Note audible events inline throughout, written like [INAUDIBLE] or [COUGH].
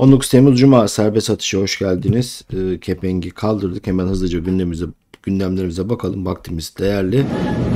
19 Temmuz Cuma serbest Satış'a hoş geldiniz. E, kepengi kaldırdık. Hemen hızlıca gündemimize gündemlerimize bakalım. Vaktimiz değerli.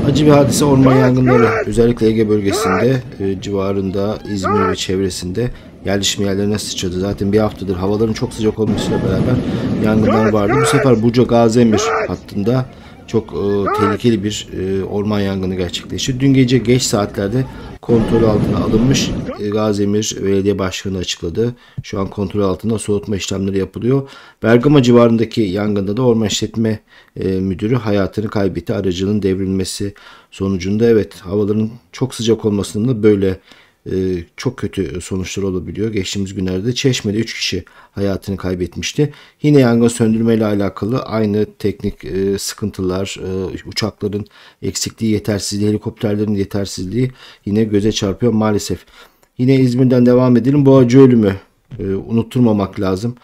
Acı bir hadise orman yangınları. Özellikle Ege bölgesinde, e, civarında, İzmir ve çevresinde yerleşim yerlerine sıçradı. Zaten bir haftadır havaların çok sıcak olmasıyla beraber yangınlar vardı. Bu sefer Burca Gazemir hattında çok e, tehlikeli bir e, orman yangını gerçekleşti. Dün gece geç saatlerde kontrol altına alınmış Gazemir Belediye Başkanı açıkladı. Şu an kontrol altında soğutma işlemleri yapılıyor. Bergama civarındaki yangında da Orman İşletme e, Müdürü hayatını kaybetti. Aracının devrilmesi sonucunda evet havaların çok sıcak olmasının da böyle e, çok kötü sonuçlar olabiliyor. Geçtiğimiz günlerde Çeşme'de 3 kişi hayatını kaybetmişti. Yine yangın söndürmeyle alakalı aynı teknik e, sıkıntılar, uçakların eksikliği, yetersizliği, helikopterlerin yetersizliği yine göze çarpıyor maalesef. Yine İzmir'den devam edelim. Boğacı ölümü e, unutturmamak lazım.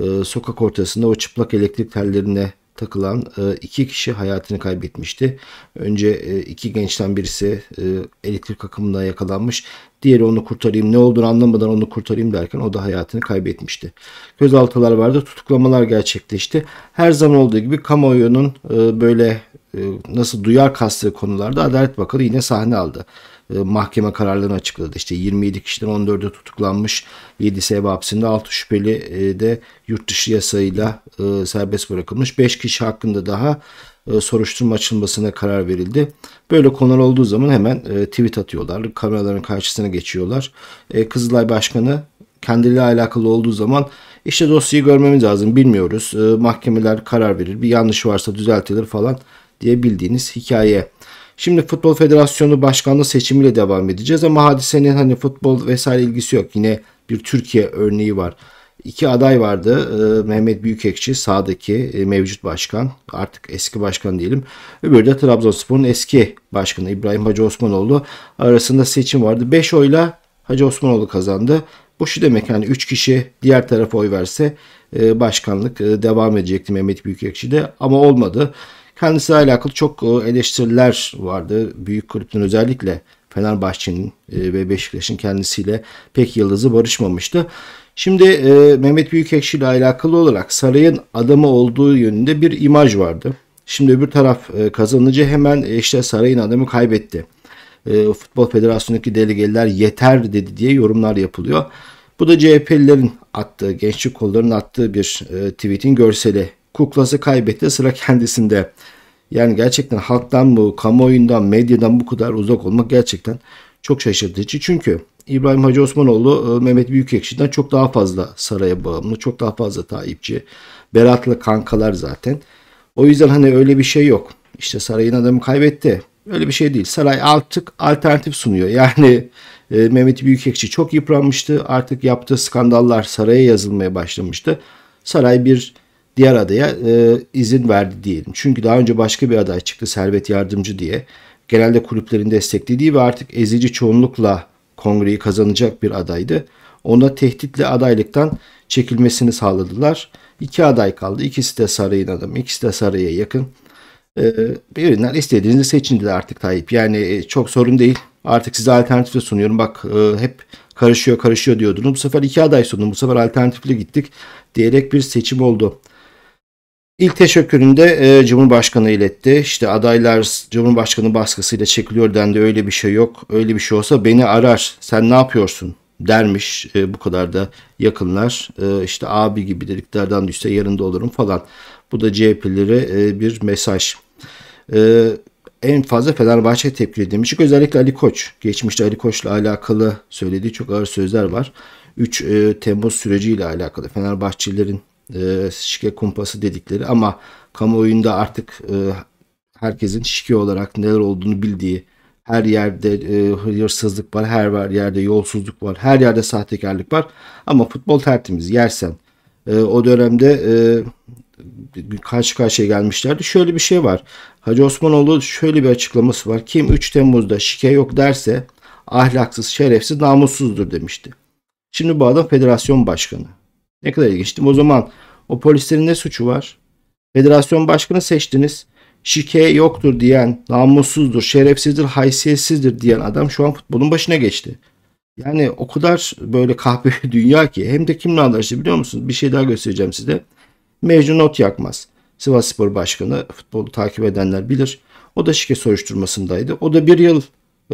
E, sokak ortasında o çıplak elektrik tellerine takılan e, iki kişi hayatını kaybetmişti. Önce e, iki gençten birisi e, elektrik akımına yakalanmış. Diğeri onu kurtarayım ne olduğunu anlamadan onu kurtarayım derken o da hayatını kaybetmişti. Gözaltılar vardı tutuklamalar gerçekleşti. Her zaman olduğu gibi kamuoyunun e, böyle e, nasıl duyar kastığı konularda Adalet Bakanı yine sahne aldı. E, mahkeme kararlarını açıkladı. İşte 27 kişiden 14'ü tutuklanmış, 7'si ev hapsinde, 6 şüpheli e, de yurt dışı yasayla e, serbest bırakılmış. 5 kişi hakkında daha soruşturma açılmasına karar verildi. Böyle konular olduğu zaman hemen tweet atıyorlar, kameraların karşısına geçiyorlar. Kızılay Başkanı kendiliği alakalı olduğu zaman işte dosyayı görmemiz lazım bilmiyoruz. Mahkemeler karar verir. Bir yanlış varsa düzeltilir falan diye bildiğiniz hikaye Şimdi Futbol Federasyonu Başkanlığı seçimiyle devam edeceğiz ama hadisenin hani futbol vesaire ilgisi yok. Yine bir Türkiye örneği var. İki aday vardı. Ee, Mehmet Büyükekçi sağdaki e, mevcut başkan artık eski başkan diyelim. Öbürü de Trabzonspor'un eski başkanı İbrahim Hacı Osmanoğlu arasında seçim vardı. 5 oyla Hacı Osmanoğlu kazandı. Bu şu demek yani 3 kişi diğer tarafa oy verse e, başkanlık e, devam edecekti Mehmet Büyükekşi de ama olmadı. Kendisiyle alakalı çok e, eleştiriler vardı. Büyük kulüpten özellikle Fenerbahçe'nin e, ve Beşiktaş'ın kendisiyle pek yıldızı barışmamıştı. Şimdi e, Mehmet Büyükekşi ile alakalı olarak sarayın adamı olduğu yönünde bir imaj vardı. Şimdi öbür taraf e, kazanınca hemen e, işte sarayın adamı kaybetti. E, Futbol Federasyonu'ndaki delegeler yeter dedi diye yorumlar yapılıyor. Bu da CHP'lilerin attığı, gençlik kollarının attığı bir e, tweet'in görseli kuklası kaybetti sıra kendisinde. Yani gerçekten halktan bu, kamuoyundan, medyadan bu kadar uzak olmak gerçekten çok şaşırtıcı. Çünkü İbrahim Hacı Osmanoğlu e, Mehmet Büyükekşi'den çok daha fazla saraya bağımlı, çok daha fazla taipçi. Berat'la kankalar zaten. O yüzden hani öyle bir şey yok. İşte sarayın adamı kaybetti. Öyle bir şey değil. Saray artık alternatif sunuyor. Yani e, Mehmet Büyükekşi çok yıpranmıştı. Artık yaptığı skandallar saraya yazılmaya başlamıştı. Saray bir diğer adaya e, izin verdi diyelim. Çünkü daha önce başka bir aday çıktı Servet Yardımcı diye. Genelde kulüplerin desteklediği ve artık ezici çoğunlukla kongreyi kazanacak bir adaydı. Ona tehditle adaylıktan çekilmesini sağladılar. İki aday kaldı. İkisi de sarayın adamı. İkisi de saraya yakın. Ee, birinden istediğinizi seçin dedi artık Tayyip. Yani e, çok sorun değil. Artık size alternatif sunuyorum. Bak e, hep karışıyor karışıyor diyordunuz. Bu sefer iki aday sundum. Bu sefer alternatifle gittik diyerek bir seçim oldu. İlk teşekküründe e, Cumhurbaşkanı iletti. İşte adaylar Cumhurbaşkanı baskısıyla çekiliyor dendi. Öyle bir şey yok. Öyle bir şey olsa beni arar. Sen ne yapıyorsun? dermiş e, bu kadar da yakınlar. E, işte abi gibi deliklerden düşse yanında olurum falan. Bu da CHP'lere e, bir mesaj. E, en fazla Fenerbahçe tepkili demiştik. Özellikle Ali Koç. Geçmişte Ali Koç'la alakalı söylediği çok ağır sözler var. 3 e, Temmuz süreciyle alakalı Fenerbahçelilerin e, şike kumpası dedikleri ama kamuoyunda artık e, herkesin şike olarak neler olduğunu bildiği her yerde e, hırsızlık var, her yerde yolsuzluk var, her yerde sahtekarlık var. Ama futbol tertemiz. Yersen o dönemde e, karşı karşıya gelmişlerdi. Şöyle bir şey var. Hacı Osmanoğlu şöyle bir açıklaması var. Kim 3 Temmuz'da şike yok derse ahlaksız, şerefsiz, namussuzdur demişti. Şimdi bu adam federasyon başkanı. Ne kadar ilginçtim. O zaman o polislerin ne suçu var? Federasyon başkanı seçtiniz. Şike yoktur diyen, namussuzdur, şerefsizdir, haysiyetsizdir diyen adam şu an futbolun başına geçti. Yani o kadar böyle kahpe [LAUGHS] dünya ki hem de kimle anlaştı biliyor musunuz? Bir şey daha göstereceğim size. Mecnun Not Yakmaz. Sivas Spor Başkanı futbolu takip edenler bilir. O da şike soruşturmasındaydı. O da bir yıl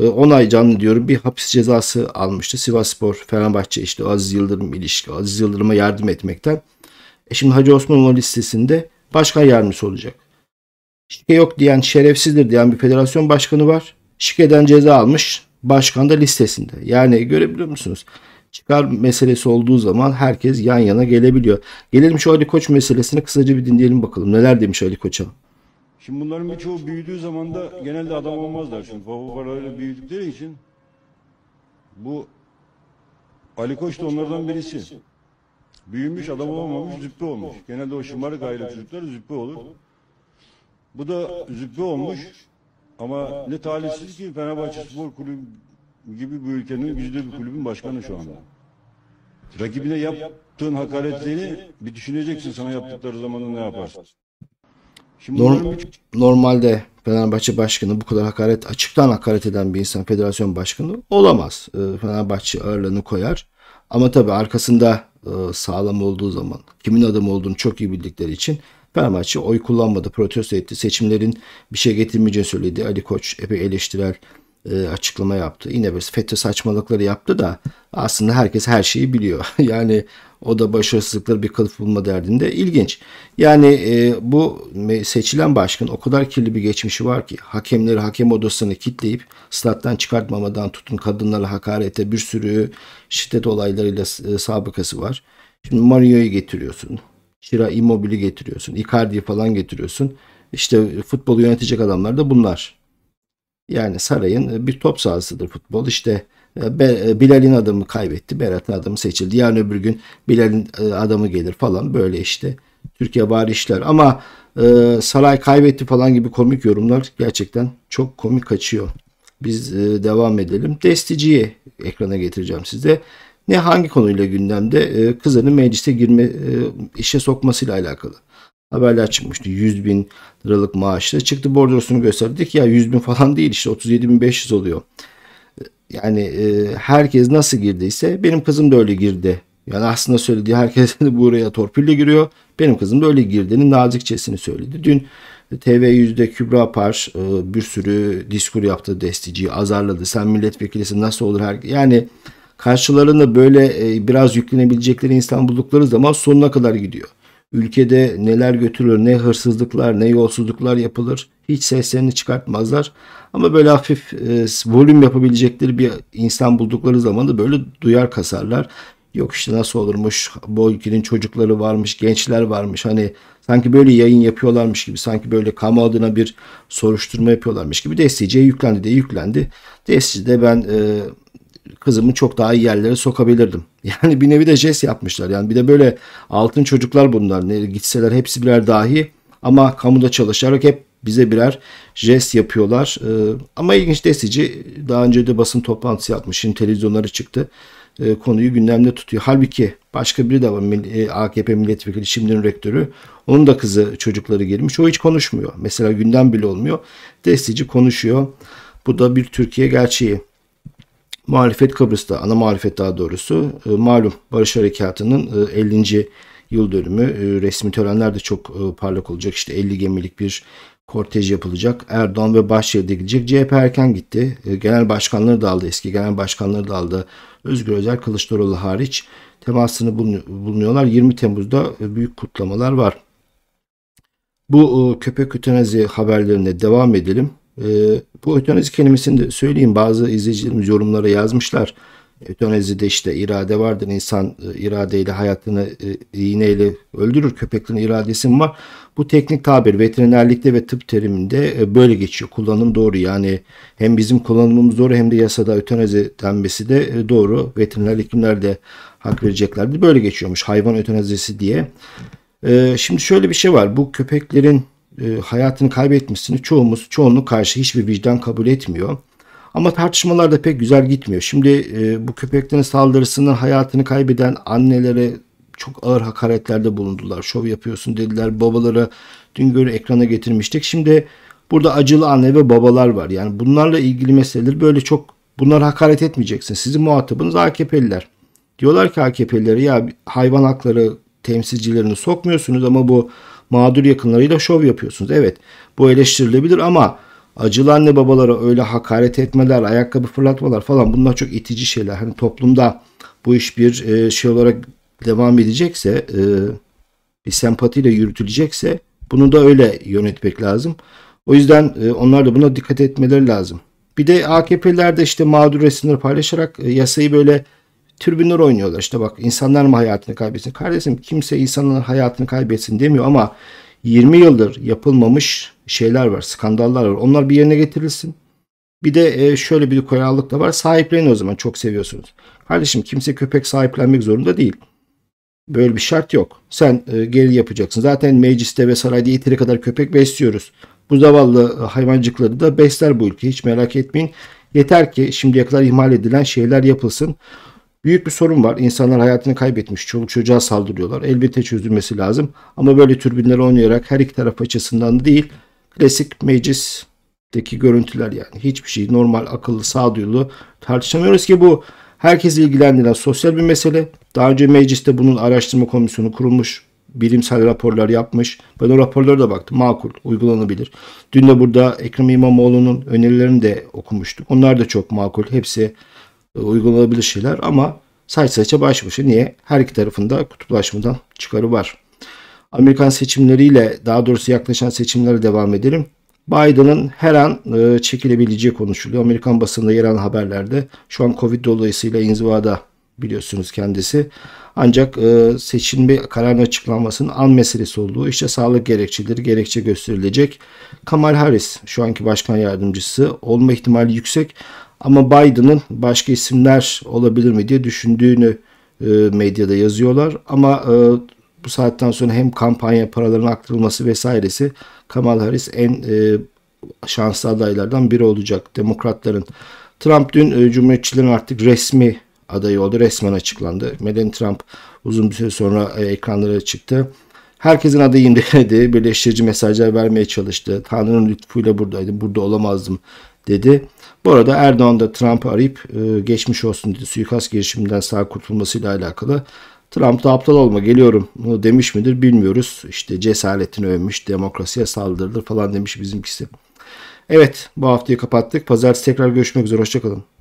10 ee, ay canlı diyorum bir hapis cezası almıştı. Sivas spor Fenerbahçe işte Aziz Yıldırım ilişki, Aziz Yıldırım'a yardım etmekten. E şimdi Hacı Osmanova listesinde başkan yardımcısı olacak. Şike yok diyen, şerefsizdir diyen bir federasyon başkanı var. Şikeden ceza almış, başkan da listesinde. Yani görebiliyor musunuz? Çıkar meselesi olduğu zaman herkes yan yana gelebiliyor. Gelelim şu Ali Koç meselesini kısaca bir dinleyelim bakalım. Neler demiş Ali Koç'a? Şimdi bunların birçoğu büyüdüğü zaman da genelde adam olmazlar. Şimdi baba parayla büyüdükleri için bu Ali Koç da onlardan birisi. Büyümüş adam olamamış züppe olmuş. Genelde o şımarık aile çocukları züppe olur. Bu da züppe olmuş. Ama ne talihsiz ki Fenerbahçe Spor Kulübü gibi bu ülkenin güçlü bir kulübün başkanı şu anda. Rakibine yaptığın hakaretleri bir düşüneceksin sana yaptıkları zaman ne yaparsın. Şimdi Norm, normalde Fenerbahçe başkanı bu kadar hakaret açıktan hakaret eden bir insan federasyon başkanı olamaz. Ee, Fenerbahçe ağırlığını koyar. Ama tabii arkasında e, sağlam olduğu zaman kimin adam olduğunu çok iyi bildikleri için Fenerbahçe oy kullanmadı, protesto etti. Seçimlerin bir şey getirmeyeceğini söyledi. Ali Koç epey eleştirel e, açıklama yaptı. Yine böyle FETÖ saçmalıkları yaptı da aslında herkes her şeyi biliyor. [LAUGHS] yani o da başarısızlıkları bir kılıf bulma derdinde ilginç. Yani e, bu seçilen başkan o kadar kirli bir geçmişi var ki hakemleri hakem odasını kitleyip stat'tan çıkartmamadan tutun kadınlara hakarete bir sürü şiddet olaylarıyla e, sabıkası var. Şimdi Mario'yu getiriyorsun. Şira Immobile'i getiriyorsun. Icardi'yi falan getiriyorsun. İşte futbolu yönetecek adamlar da bunlar. Yani sarayın e, bir top sahasıdır futbol. İşte e, e, Bilal'in adamı kaybetti. Berat'ın adamı seçildi. Yarın öbür gün Bilal'in e, adamı gelir falan böyle işte. Türkiye bari işler. Ama e, saray kaybetti falan gibi komik yorumlar gerçekten çok komik kaçıyor. Biz e, devam edelim. Destici'yi ekrana getireceğim size. Ne hangi konuyla gündemde? E, kızının meclise girme, e, işe sokmasıyla alakalı. Haberler çıkmıştı. 100 bin liralık maaşla çıktı bordrosunu gösterdik. Ya 100 bin falan değil işte 37.500 oluyor. Yani e, herkes nasıl girdiyse benim kızım da öyle girdi. Yani aslında söylediği herkes [LAUGHS] buraya torpille giriyor. Benim kızım da öyle girdiğini nazikçesini söyledi. Dün TV100'de Kübra Parş e, bir sürü diskur yaptı desticiyi azarladı. Sen milletvekilisin nasıl olur? Her... Yani karşılarında böyle e, biraz yüklenebilecekleri insan buldukları zaman sonuna kadar gidiyor. Ülkede neler götürülür, ne hırsızlıklar, ne yolsuzluklar yapılır. Hiç seslerini çıkartmazlar. Ama böyle hafif e, volüm yapabilecekleri bir insan buldukları zaman da böyle duyar kasarlar. Yok işte nasıl olurmuş, bu ülkenin çocukları varmış, gençler varmış. Hani sanki böyle yayın yapıyorlarmış gibi, sanki böyle kamu adına bir soruşturma yapıyorlarmış gibi desteciye yüklendi diye yüklendi. Destici de ben e, kızımı çok daha iyi yerlere sokabilirdim. [LAUGHS] Yani bir nevi de jest yapmışlar. Yani bir de böyle altın çocuklar bunlar. Ne, gitseler hepsi birer dahi ama kamuda çalışarak hep bize birer jest yapıyorlar. E, ama ilginç desici daha önce de basın toplantısı yapmış. Şimdi televizyonlara çıktı. E, konuyu gündemde tutuyor. Halbuki başka biri de var e, AKP milletvekili şimdinin rektörü. Onun da kızı çocukları gelmiş, O hiç konuşmuyor. Mesela gündem bile olmuyor. Destici konuşuyor. Bu da bir Türkiye gerçeği. Muhalefet Kıbrıs'ta, ana muhalefet daha doğrusu e, malum Barış Harekatı'nın 50. E, yıl dönümü. Resmi törenler de çok parlak olacak. İşte 50 gemilik bir kortej yapılacak. Erdoğan ve Bahçeli de gidecek. CHP erken gitti. E, genel başkanları da aldı. Eski genel başkanları da aldı. Özgür Özel Kılıçdaroğlu hariç temasını bulunuyorlar. 20 Temmuz'da e, büyük kutlamalar var. Bu e, köpek ötenazi haberlerine devam edelim. Bu ötenazi kelimesini de söyleyeyim. Bazı izleyicilerimiz yorumlara yazmışlar. Ötenezide işte irade vardır. İnsan e, iradeyle hayatını e, iğneyle öldürür. Köpeklerin iradesi var. Bu teknik tabir veterinerlikte ve tıp teriminde e, böyle geçiyor. Kullanım doğru yani hem bizim kullanımımız doğru hem de yasada ötenezi denmesi de doğru. Veteriner hekimler de hak vereceklerdi. Böyle geçiyormuş hayvan ötenezisi diye. Şimdi şöyle bir şey var. Bu köpeklerin hayatını kaybetmişsiniz. Çoğumuz çoğunluk karşı hiçbir vicdan kabul etmiyor. Ama tartışmalar da pek güzel gitmiyor. Şimdi e, bu köpeklerin saldırısının hayatını kaybeden annelere çok ağır hakaretlerde bulundular. Şov yapıyorsun dediler. Babalara dün göre ekrana getirmiştik. Şimdi burada acılı anne ve babalar var. Yani bunlarla ilgili meseleleri böyle çok bunlar hakaret etmeyeceksin. Sizin muhatabınız AKP'liler. Diyorlar ki AKP'lilere ya hayvan hakları temsilcilerini sokmuyorsunuz ama bu mağdur yakınlarıyla şov yapıyorsunuz. Evet bu eleştirilebilir ama acılı anne babalara öyle hakaret etmeler, ayakkabı fırlatmalar falan bunlar çok itici şeyler. Hani toplumda bu iş bir e, şey olarak devam edecekse, e, bir sempatiyle yürütülecekse bunu da öyle yönetmek lazım. O yüzden e, onlar da buna dikkat etmeleri lazım. Bir de AKP'ler de işte mağdur resimleri paylaşarak yasayı böyle türbünler oynuyorlar. İşte bak insanlar mı hayatını kaybetsin? Kardeşim kimse insanın hayatını kaybetsin demiyor ama 20 yıldır yapılmamış şeyler var, skandallar var. Onlar bir yerine getirilsin. Bir de e, şöyle bir koyarlık da var. Sahiplenin o zaman çok seviyorsunuz. Kardeşim kimse köpek sahiplenmek zorunda değil. Böyle bir şart yok. Sen e, geri yapacaksın. Zaten mecliste ve sarayda yeteri kadar köpek besliyoruz. Bu zavallı e, hayvancıkları da besler bu ülke. Hiç merak etmeyin. Yeter ki şimdiye kadar ihmal edilen şeyler yapılsın. Büyük bir sorun var. İnsanlar hayatını kaybetmiş. Çoluk çocuğa saldırıyorlar. Elbette çözülmesi lazım. Ama böyle türbinler oynayarak her iki taraf açısından değil Klasik meclisteki görüntüler yani. Hiçbir şey normal, akıllı, sağduyulu tartışamıyoruz ki bu herkesi ilgilendiren sosyal bir mesele. Daha önce mecliste bunun araştırma komisyonu kurulmuş bilimsel raporlar yapmış. Ben o raporlara da baktım. Makul, uygulanabilir. Dün de burada Ekrem İmamoğlu'nun önerilerini de okumuştuk. Onlar da çok makul. Hepsi e, uygulanabilir şeyler ama saç saça baş başa niye? Her iki tarafında kutuplaşmadan çıkarı var. Amerikan seçimleriyle daha doğrusu yaklaşan seçimlere devam edelim. Biden'ın her an e, çekilebileceği konuşuluyor. Amerikan basında yer alan haberlerde şu an Covid dolayısıyla inzivada biliyorsunuz kendisi. Ancak e, bir kararın açıklanmasının an meselesi olduğu işte sağlık gerekçeleri gerekçe gösterilecek. Kamal Harris şu anki başkan yardımcısı olma ihtimali yüksek ama Biden'ın başka isimler olabilir mi diye düşündüğünü e, medyada yazıyorlar. Ama e, bu saatten sonra hem kampanya paralarının aktarılması vesairesi Kamal Harris en e, şanslı adaylardan biri olacak demokratların. Trump dün e, Cumhuriyetçilerin artık resmi adayı oldu. Resmen açıklandı. Melanie Trump uzun bir süre sonra e, ekranlara çıktı. Herkesin adayım dedi. [LAUGHS] Birleştirici mesajlar vermeye çalıştı. Tanrı'nın lütfuyla buradaydım. Burada olamazdım dedi. Bu arada Erdoğan da Trump'ı arayıp e, geçmiş olsun dedi. Suikast girişiminden sağ kurtulmasıyla alakalı Trump da aptal olma geliyorum demiş midir bilmiyoruz. İşte cesaretini övmüş, demokrasiye saldırılır falan demiş bizimkisi. Evet bu haftayı kapattık. Pazartesi tekrar görüşmek üzere. Hoşçakalın.